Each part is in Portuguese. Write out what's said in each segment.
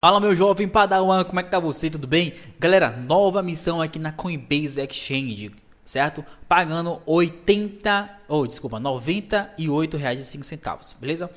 Fala meu jovem padawan, como é que tá você? Tudo bem? Galera, nova missão aqui na Coinbase Exchange, certo? Pagando 80, ou oh, desculpa, R$ centavos, beleza?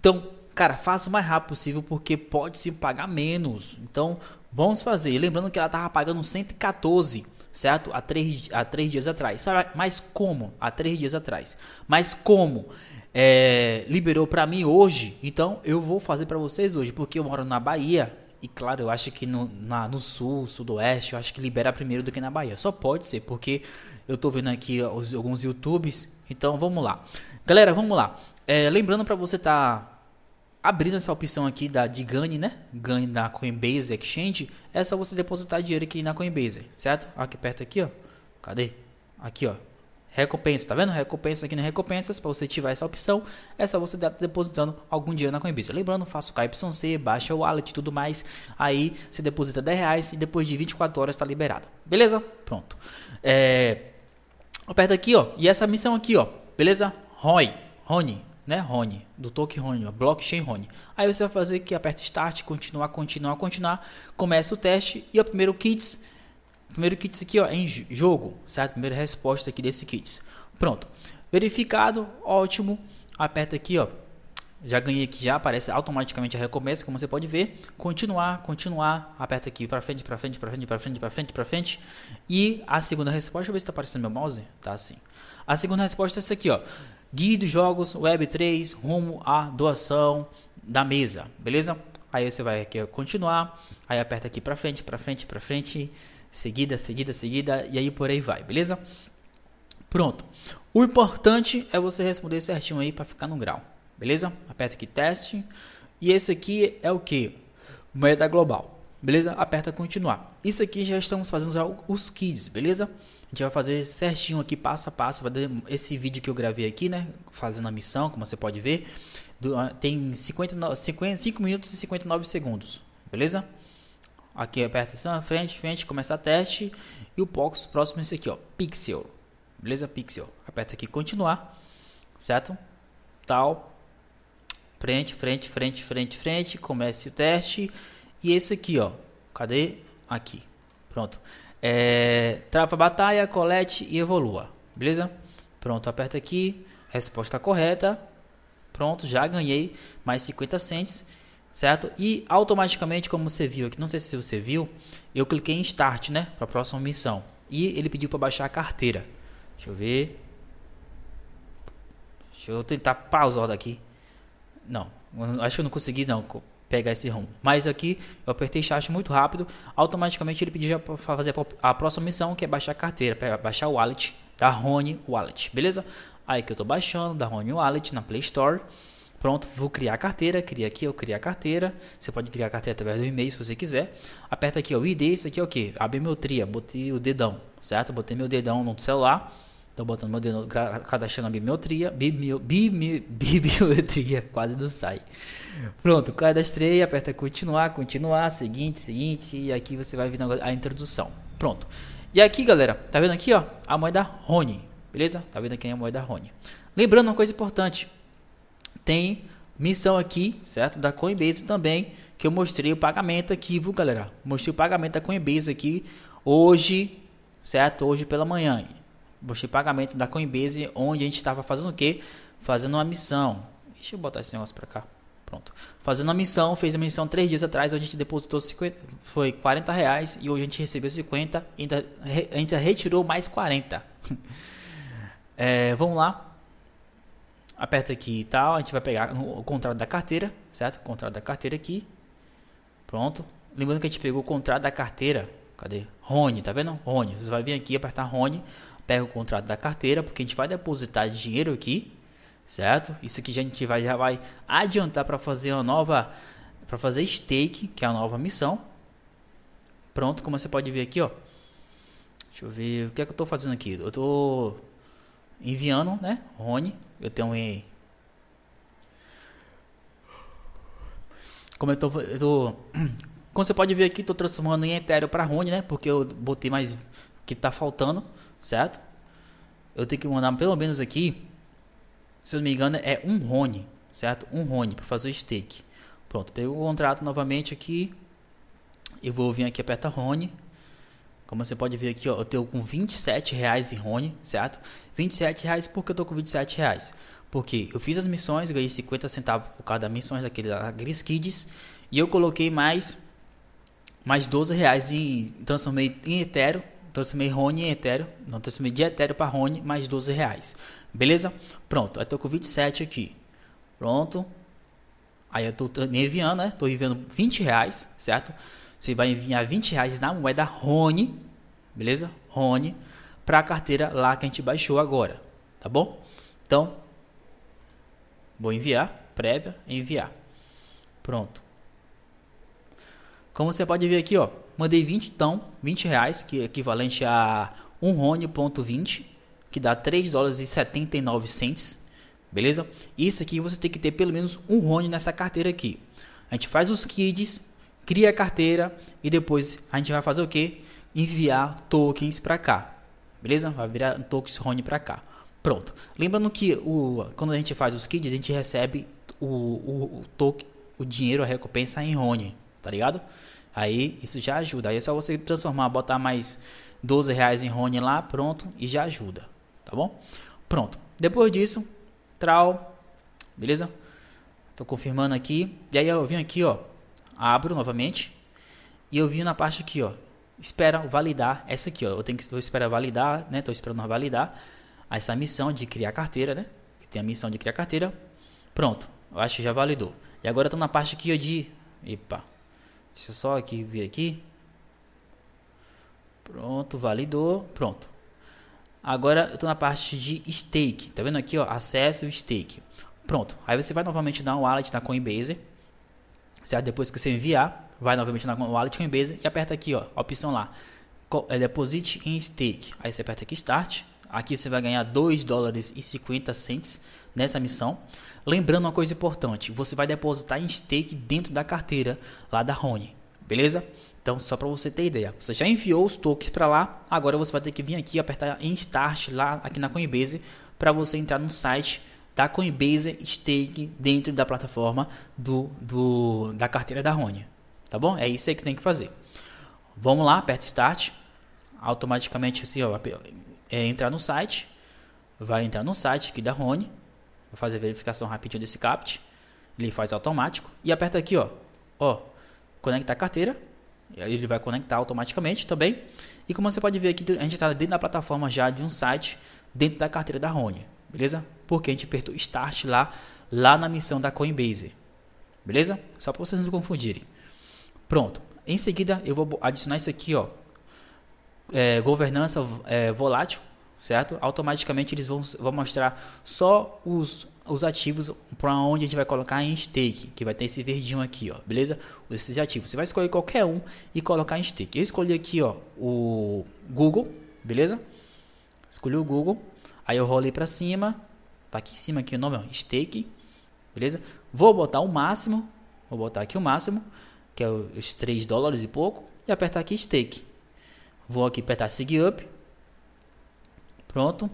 Então, cara, faça o mais rápido possível porque pode se pagar menos. Então, vamos fazer. Lembrando que ela tava pagando 114, certo? Há três, há três dias atrás. Mas como? Há três dias atrás. Mas como? é, liberou para mim hoje, então eu vou fazer para vocês hoje, porque eu moro na Bahia. E claro, eu acho que no, na, no sul, sudoeste, eu acho que libera primeiro do que na Bahia. Só pode ser, porque eu tô vendo aqui os, alguns YouTubes. Então vamos lá. Galera, vamos lá. É, lembrando para você tá abrindo essa opção aqui da de GAN, né? GAN da Coinbase Exchange, é só você depositar dinheiro aqui na Coinbase, certo? Aqui perto aqui, ó. Cadê? Aqui, ó recompensa, tá vendo? Recompensa aqui na é recompensas, para você ativar essa opção, é só você estar depositando algum dinheiro na Coinbase. Lembrando, faça o KYC, baixa o wallet e tudo mais, aí você deposita 10 reais e depois de 24 horas está liberado. Beleza? Pronto. É... Aperta aqui, ó, e essa missão aqui, ó, beleza? ROI, Rony, né, Rony, do Token Rony, ó, Blockchain Rony. Aí você vai fazer aqui, aperta Start, continuar, continuar, continuar, começa o teste e o primeiro Kits Primeiro kits aqui ó, é em jogo, certo? Primeira resposta aqui desse kits. Pronto. Verificado, ótimo. Aperta aqui, ó. Já ganhei aqui, já aparece automaticamente a recomeça, como você pode ver. Continuar, continuar. Aperta aqui para frente, para frente, para frente, para frente, para frente, para frente. E a segunda resposta, deixa eu ver se está aparecendo meu mouse. Tá assim. A segunda resposta é essa aqui, ó. Guia dos jogos Web3 rumo à doação da mesa, beleza? Aí você vai aqui ó, continuar, aí aperta aqui para frente, para frente, para frente seguida, seguida, seguida, e aí por aí vai, beleza? Pronto. O importante é você responder certinho aí para ficar no grau, beleza? Aperta aqui teste. E esse aqui é o que? Moeda global, beleza? Aperta continuar. Isso aqui já estamos fazendo já os kids, beleza? A gente vai fazer certinho aqui, passo a passo. vai Esse vídeo que eu gravei aqui, né? Fazendo a missão, como você pode ver. Ah, tem 59, 50, 5 minutos e 59 segundos, beleza? Aqui aperta atenção na frente, frente, começa teste. E o próximo é esse aqui, ó, pixel. Beleza? Pixel. Aperta aqui continuar, certo? Tal. Frente, frente, frente, frente, frente. Comece o teste. E esse aqui, ó. Cadê? Aqui. Pronto. É, trava batalha, colete e evolua. Beleza? Pronto, aperta aqui. Resposta correta. Pronto, já ganhei mais 50 centes certo? E automaticamente, como você viu aqui, não sei se você viu, eu cliquei em Start, né, para a próxima missão. E ele pediu para baixar a carteira. Deixa eu ver. Deixa eu tentar pausar daqui. Não, acho que eu não consegui não pegar esse rumo. Mas aqui eu apertei Start muito rápido, automaticamente ele pediu para fazer a próxima missão, que é baixar a carteira, baixar o wallet da Rony Wallet, beleza? Aí que eu estou baixando da Rony Wallet na Play Store. Pronto, vou criar a carteira, cria aqui, eu criar a carteira. Você pode criar a carteira através do e-mail se você quiser. Aperta aqui, ó, o ID, isso aqui é o que? A biometria, botei o dedão, certo? Botei meu dedão no celular. Tô botando meu dedo, cadastrando a bibliometria, bibliometria, quase não sai. Pronto, cadastrei, aperta continuar, continuar, seguinte, seguinte, e aqui você vai vir a introdução. Pronto. E aqui, galera, tá vendo aqui, ó, a moeda Rony, beleza? Tá vendo aqui a moeda Rony. Lembrando uma coisa importante, tem missão aqui, certo? Da Coinbase também, que eu mostrei o pagamento aqui, viu, galera? Mostrei o pagamento da Coinbase aqui hoje, certo? Hoje pela manhã. Mostrei o pagamento da Coinbase, onde a gente estava fazendo o quê? Fazendo uma missão. Deixa eu botar esse negócio para cá. Pronto. Fazendo uma missão, fez a missão três dias atrás, onde a gente depositou 50, foi 40 reais e hoje a gente recebeu 50, ainda, re, ainda retirou mais 40. é, vamos lá aperta aqui e tal, a gente vai pegar o contrato da carteira, certo? O contrato da carteira aqui, pronto. Lembrando que a gente pegou o contrato da carteira, cadê? Rony, tá vendo? Rony, você vai vir aqui, apertar Rony, pega o contrato da carteira, porque a gente vai depositar dinheiro aqui, certo? Isso aqui já a gente vai, já vai adiantar para fazer uma nova, para fazer stake, que é a nova missão. Pronto, como você pode ver aqui, ó. Deixa eu ver, o que é que eu tô fazendo aqui? Eu tô enviando, né? Rony, eu tenho um. Como eu tô, eu tô, Como você pode ver aqui, tô transformando em Ethereum para Rony, né? Porque eu botei mais que tá faltando, certo? Eu tenho que mandar pelo menos aqui, se eu não me engano, é um Rony, certo? Um Rony para fazer o stake. Pronto, pego o contrato novamente aqui. Eu vou vir aqui, aperta Rony. Como você pode ver aqui, ó, eu tenho com 27 reais em Rony, certo? 27 reais porque eu tô com 27 reais. Porque eu fiz as missões, ganhei 50 centavos por cada missão, daquele Gris kids e eu coloquei mais mais 12 reais em transformei em Ethereum, transformei Rony em Ethereum, não transformei de Ethereum para Rony, mais 12 reais. Beleza? Pronto, eu tô com 27 aqui. Pronto. Aí eu tô enviando, né? Tô enviando 20 reais, certo? Você vai enviar 20 reais na moeda Rony, beleza? Rony, para a carteira lá que a gente baixou agora, tá bom? Então, vou enviar, prévia, enviar. Pronto. Como você pode ver aqui, ó, mandei 20, então, 20 reais, que é equivalente a 1 Rony.20, que dá 3 dólares e 79 cents, beleza? Isso aqui você tem que ter pelo menos um Rony nessa carteira aqui. A gente faz os kids, cria a carteira e depois a gente vai fazer o quê? Enviar tokens para cá. Beleza? Vai virar tokens Rony para cá. Pronto. Lembrando que o, quando a gente faz os kids, a gente recebe o, o, o token, o dinheiro, a recompensa em Rony, tá ligado? Aí isso já ajuda. Aí é só você transformar, botar mais 12 reais em Rony lá, pronto, e já ajuda, tá bom? Pronto. Depois disso, trau, beleza? Tô confirmando aqui. E aí eu vim aqui, ó, abro novamente e eu vi na parte aqui, ó, espera validar essa aqui, ó. Eu tenho que vou esperar validar, né? Tô esperando validar essa missão de criar carteira, né? Tem a missão de criar carteira. Pronto, eu acho que já validou. E agora eu tô na parte aqui ó, de epa. Deixa eu só aqui ver aqui. Pronto, validou, pronto. Agora eu estou na parte de stake, tá vendo aqui, ó, acesso o stake. Pronto. Aí você vai novamente na wallet da tá Coinbase Certo? Depois que você enviar, vai novamente na wallet Coinbase e aperta aqui, ó, a opção lá, é deposite em stake. Aí você aperta aqui start. Aqui você vai ganhar 2 dólares e 50 cents nessa missão. Lembrando uma coisa importante, você vai depositar em stake dentro da carteira lá da Rony, beleza? Então, só para você ter ideia, você já enviou os tokens para lá, agora você vai ter que vir aqui apertar em start lá aqui na Coinbase para você entrar no site da Coinbase Stake dentro da plataforma do, do da carteira da Rony. Tá bom? É isso aí que tem que fazer. Vamos lá, aperta Start. Automaticamente assim, ó, é entrar no site. Vai entrar no site aqui da Rony. Vou fazer a verificação rapidinho desse CAPT. Ele faz automático. E aperta aqui, ó. Ó, conectar carteira. Ele vai conectar automaticamente também. Tá e como você pode ver aqui, a gente está dentro da plataforma já de um site dentro da carteira da Rony beleza? Porque a gente apertou Start lá, lá na missão da Coinbase, beleza? Só para vocês não confundirem. Pronto. Em seguida, eu vou adicionar isso aqui, ó. É, governança é, volátil, certo? Automaticamente eles vão, vão mostrar só os, os ativos para onde a gente vai colocar em stake, que vai ter esse verdinho aqui, ó, beleza? Esses ativos. Você vai escolher qualquer um e colocar em stake. Eu escolhi aqui, ó, o Google, beleza? Escolhi o Google. Aí eu rolei para cima, tá aqui em cima aqui o nome, ó, stake, beleza? Vou botar o máximo, vou botar aqui o máximo, que é os 3 dólares e pouco, e apertar aqui stake. Vou aqui apertar sig up. Pronto.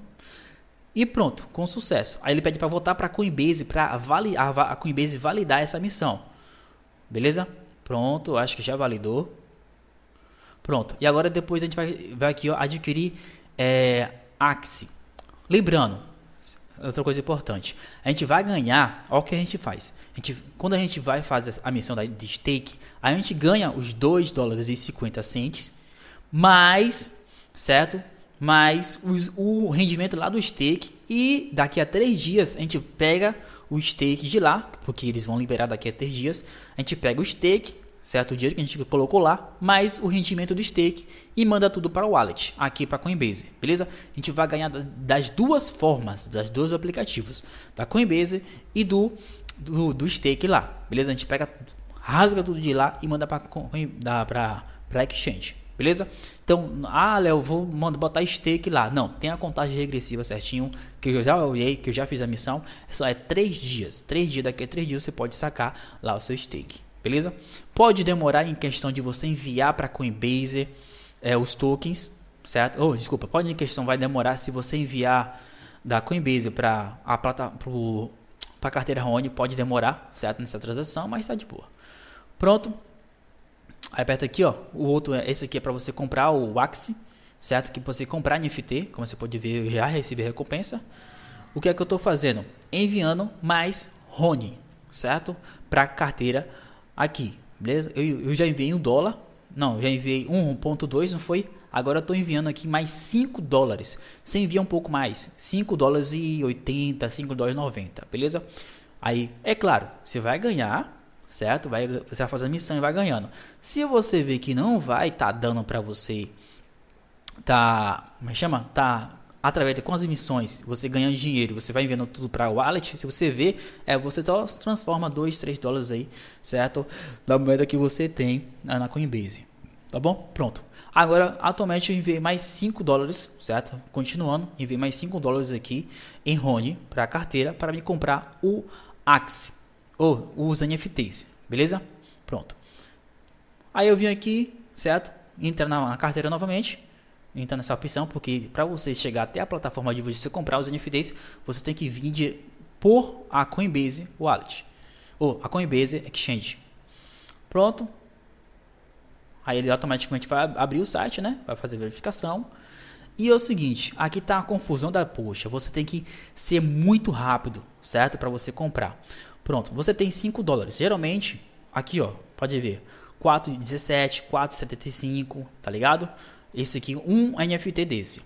E pronto, com sucesso. Aí ele pede para voltar para Coinbase para validar a Coinbase validar essa missão. Beleza? Pronto, acho que já validou. Pronto. E agora depois a gente vai, vai aqui ó, adquirir é, Axie. Lembrando, outra coisa importante, a gente vai ganhar, olha o que a gente faz. A gente, quando a gente vai fazer a missão de stake, a gente ganha os 2 dólares e 50 centes, mais, certo? Mais os, o rendimento lá do stake e daqui a 3 dias a gente pega o stake de lá, porque eles vão liberar daqui a 3 dias, a gente pega o stake certo? dia dinheiro que a gente colocou lá, mais o rendimento do stake e manda tudo para o wallet, aqui para Coinbase, beleza? A gente vai ganhar das duas formas, das dois aplicativos, da Coinbase e do, do, do stake lá, beleza? A gente pega, rasga tudo de lá e manda para para exchange, beleza? Então, ah, Léo, vou mando botar stake lá. Não, tem a contagem regressiva certinho, que eu já olhei, que eu já fiz a missão. É só é três dias. Três dias, daqui a três dias você pode sacar lá o seu stake beleza? Pode demorar em questão de você enviar para Coinbase é, os tokens, certo? Ou oh, desculpa, pode em questão vai demorar se você enviar da Coinbase para a plata, pro, pra carteira Rony, pode demorar, certo? Nessa transação, mas está de boa. Pronto. Aí aperta aqui, ó. O outro, é, esse aqui é para você comprar o Axie, certo? Que você comprar NFT, como você pode ver, já recebe recompensa. O que é que eu estou fazendo? Enviando mais Rony, certo? Para carteira carteira aqui, beleza? Eu, eu já enviei um dólar, não, já enviei 1.2, não foi? Agora eu estou enviando aqui mais 5 dólares. Você envia um pouco mais, 5 dólares e 80, 5 dólares e 90, beleza? Aí, é claro, você vai ganhar, certo? Vai, você vai fazer a missão e vai ganhando. Se você vê que não vai tá dando para você, tá, como é chama? Tá através de com as emissões, você ganhando dinheiro, você vai enviando tudo para o wallet, se você vê, é, você só transforma 2, 3 dólares aí, certo? Da moeda que você tem na Coinbase. Tá bom? Pronto. Agora, atualmente eu enviei mais 5 dólares, certo? Continuando, enviei mais 5 dólares aqui em Rony para a carteira para me comprar o Axe ou os NFTs, beleza? Pronto. Aí eu vim aqui, certo? entra na carteira novamente então nessa opção, porque para você chegar até a plataforma de você comprar os NFTs, você tem que vir de, por a Coinbase Wallet, ou a Coinbase Exchange. Pronto. Aí ele automaticamente vai abrir o site, né? Vai fazer verificação. E é o seguinte, aqui está a confusão da poxa. Você tem que ser muito rápido, certo? Para você comprar. Pronto, você tem 5 dólares. Geralmente, aqui ó, pode ver, 4,17, 4,75, tá ligado? Esse aqui, um NFT desse.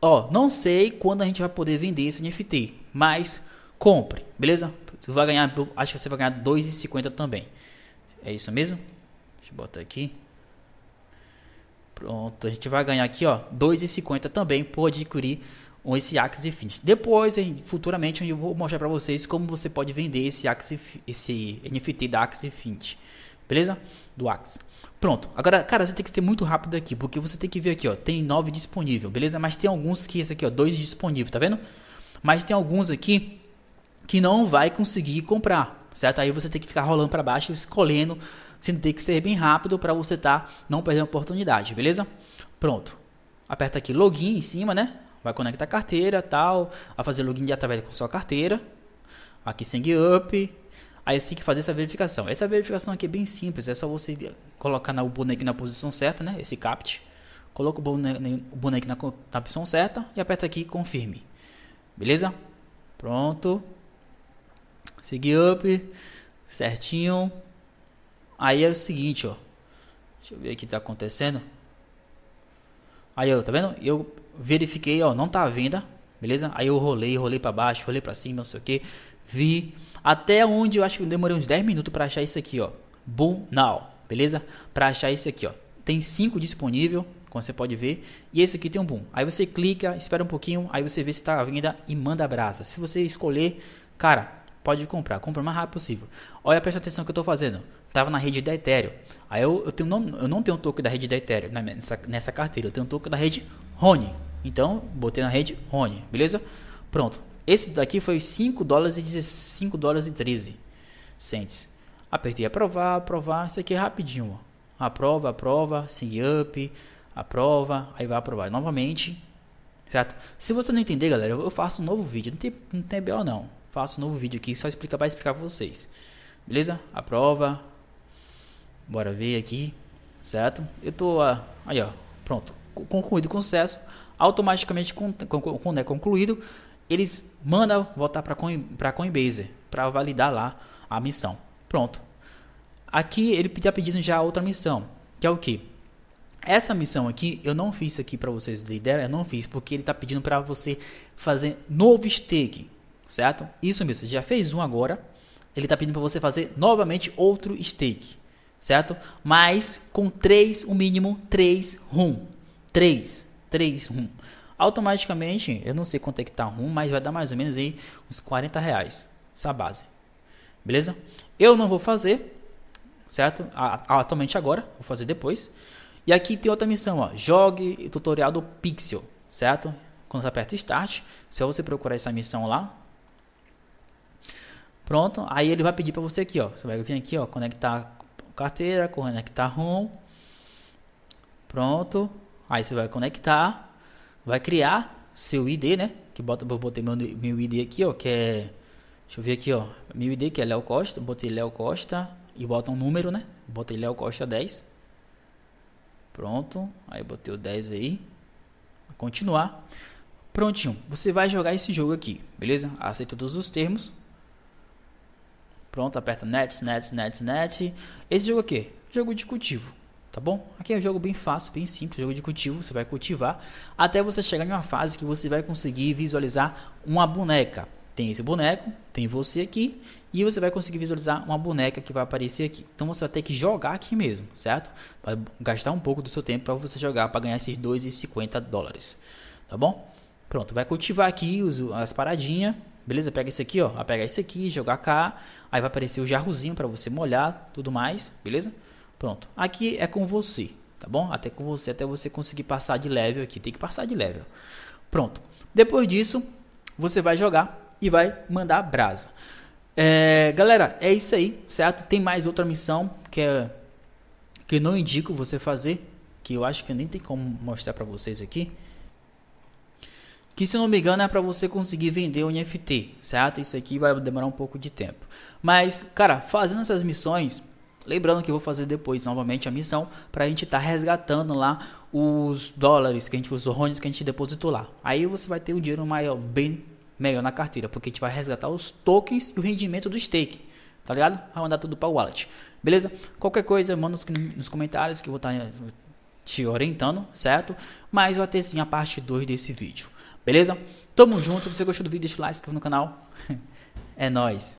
Ó, não sei quando a gente vai poder vender esse NFT, mas compre, beleza? Você vai ganhar, acho que você vai ganhar 2,50 também. É isso mesmo? Deixa eu botar aqui. Pronto, a gente vai ganhar aqui, ó, 2,50 também por adquirir um, esse Axie Infinity. Depois, futuramente, eu vou mostrar para vocês como você pode vender esse, Axie, esse NFT da Axie Infinity. Beleza? Do Axie. Pronto. Agora, cara, você tem que ser muito rápido aqui, porque você tem que ver aqui, ó, tem 9 disponível, beleza? Mas tem alguns que esse aqui, ó, 2 disponível, tá vendo? Mas tem alguns aqui que não vai conseguir comprar, certo? Aí você tem que ficar rolando para baixo, escolhendo, você tem que ser bem rápido para você tá não perder a oportunidade, beleza? Pronto. Aperta aqui login em cima, né? Vai conectar a carteira, tal, vai fazer login através com sua carteira. Aqui sign Up, Aí você tem que fazer essa verificação. Essa verificação aqui é bem simples, é só você colocar o boneco na posição certa, né? Esse CAPT. Coloca o boneco, o boneco na, na posição certa e aperta aqui confirme. Beleza? Pronto. Seguir up. Certinho. Aí é o seguinte, ó. Deixa eu ver o que tá acontecendo. Aí, ó, tá vendo? Eu verifiquei, ó, não tá à venda, beleza? Aí eu rolei, rolei para baixo, rolei para cima, não sei o que vi até onde eu acho que eu demorei uns 10 minutos para achar isso aqui, ó. Boom Now, beleza? Para achar esse aqui, ó. Tem 5 disponível, como você pode ver, e esse aqui tem um boom. Aí você clica, espera um pouquinho, aí você vê se está à venda e manda brasa. Se você escolher, cara, pode comprar, compra o mais rápido possível. Olha, presta atenção que eu estou fazendo. Tava na rede da Ethereum. Aí eu, eu, tenho, não, eu não tenho um token da rede da Ethereum né, nessa, nessa carteira, eu tenho um token da rede Rony. Então, botei na rede Rony, beleza? Pronto, esse daqui foi 5 dólares e 5 dólares e 13 cents. Apertei aprovar, aprovar, isso aqui é rapidinho. Ó. Aprova, aprova, sign up, aprova, aí vai aprovar novamente, certo? Se você não entender, galera, eu faço um novo vídeo, não tem, não tem BO não. Faço um novo vídeo aqui só explicar para explicar para vocês. Beleza? Aprova. Bora ver aqui, certo? Eu tô ah, aí, ó, pronto. Concluído com sucesso, automaticamente quando é concluído, eles mandam voltar para a Coinbase para validar lá a missão. Pronto. Aqui ele está pedindo já outra missão, que é o que? Essa missão aqui, eu não fiz aqui para vocês de ideia, eu não fiz, porque ele está pedindo para você fazer novo stake, certo? Isso mesmo, você já fez um agora, ele está pedindo para você fazer novamente outro stake, certo? Mas com três, o mínimo, três RUM, três, três RUM automaticamente, eu não sei quanto é que tá rum, mas vai dar mais ou menos aí uns 40 reais essa base. Beleza? Eu não vou fazer, certo? Atualmente agora, vou fazer depois. E aqui tem outra missão, ó, jogue tutorial do Pixel, certo? Quando você aperta Start, se você procurar essa missão lá, pronto, aí ele vai pedir para você aqui, ó, você vai vir aqui, ó, conectar carteira, conectar ROM, pronto, aí você vai conectar, vai criar seu ID, né? Que bota, vou botar meu, meu ID aqui, ó, que é Deixa eu ver aqui, ó, meu ID que é Léo Costa, botei Léo Costa e bota um número, né? Botei Léo Costa 10. Pronto, aí botei o 10 aí. Continuar. Prontinho, você vai jogar esse jogo aqui, beleza? Aceita todos os termos. Pronto, aperta net, net, net, net. Esse jogo aqui, jogo de cultivo tá bom? Aqui é um jogo bem fácil, bem simples, jogo de cultivo, você vai cultivar até você chegar em uma fase que você vai conseguir visualizar uma boneca. Tem esse boneco, tem você aqui e você vai conseguir visualizar uma boneca que vai aparecer aqui. Então você vai ter que jogar aqui mesmo, certo? Vai gastar um pouco do seu tempo para você jogar para ganhar esses 2,50 dólares, tá bom? Pronto, vai cultivar aqui as paradinhas, beleza? Pega esse aqui, ó, vai pegar esse aqui, jogar cá, aí vai aparecer o jarrozinho para você molhar, tudo mais, beleza? Pronto. Aqui é com você, tá bom? Até com você, até você conseguir passar de level aqui. Tem que passar de level. Pronto. Depois disso, você vai jogar e vai mandar brasa. É, galera, é isso aí, certo? Tem mais outra missão que é que não indico você fazer, que eu acho que nem tem como mostrar para vocês aqui. Que se não me engano é para você conseguir vender um NFT, certo? Isso aqui vai demorar um pouco de tempo. Mas, cara, fazendo essas missões, Lembrando que eu vou fazer depois novamente a missão para a gente estar tá resgatando lá os dólares que a gente, os rones que a gente depositou lá. Aí você vai ter o um dinheiro maior, bem melhor na carteira, porque a gente vai resgatar os tokens e o rendimento do stake. Tá ligado? Vai mandar tudo para o wallet. Beleza? Qualquer coisa, manda nos, comentários que eu vou estar tá te orientando, certo? Mas vai ter sim a parte 2 desse vídeo. Beleza? Tamo junto. Se você gostou do vídeo, deixa o like, se inscreva no canal. é nóis.